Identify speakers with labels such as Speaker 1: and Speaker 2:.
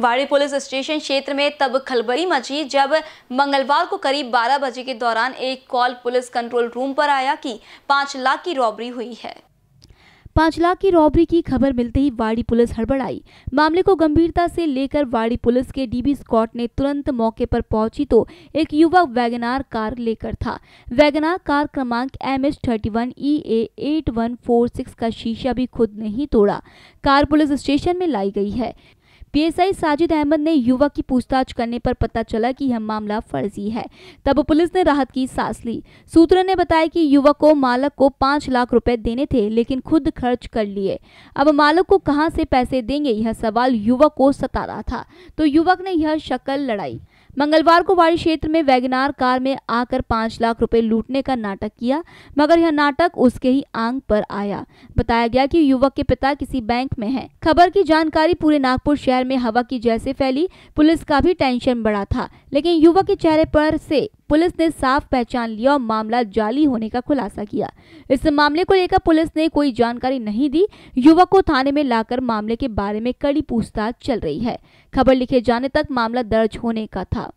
Speaker 1: वाड़ी police station क्षेत्र में तब खलबली मची जब मंगलवार को करीब 12 बजे के दौरान एक कॉल पुलिस कंट्रोल रूम पर आया कि पांच लाख की रॉबरी हुई है पांच लाख की रॉबरी की खबर मिलते ही वाड़ी पुलिस हड़बड़ाई मामले को गंभीरता से लेकर वाड़ी पुलिस के डीबी स्कॉट ने तुरंत मौके पर पहुंची तो एक युवा वैगनार कार लेकर था वैगनार कार क्रमांक M H thirty one E eight one four six का शीशा भी खुद नहीं तोड़ा कार पुलिस स्टेशन में लाई गई है पीएसआई साजिद अहमद ने युवक की पूछताछ करने पर पता चला कि यह मामला फर्जी है तब पुलिस ने राहत की सांस ली सूत्रों ने बताया कि युवक को मालक को पांच लाख रुपए देने थे लेकिन खुद खर्च कर लिए अब मालक को कहां से पैसे देंगे यह सवाल युवक को सता रहा था तो युवक ने यह शक्ल लड़ाई मंगलवार को वाड़ी क्षेत्र में वैगनार कार में आकर पांच लाख रुपए लूटने का नाटक किया मगर यह नाटक उसके ही आंग पर आया बताया गया कि युवक के पिता किसी बैंक में है खबर की जानकारी पूरे नागपुर शहर में हवा की जैसे फैली पुलिस का भी टेंशन बढ़ा था लेकिन युवक के चेहरे पर से पुलिस ने साफ पहचान लिया और मामला जाली होने का खुलासा किया इस मामले को लेकर पुलिस ने कोई जानकारी नहीं दी युवक को थाने में लाकर मामले के बारे में कड़ी पूछताछ चल रही है खबर लिखे जाने तक मामला दर्ज होने का था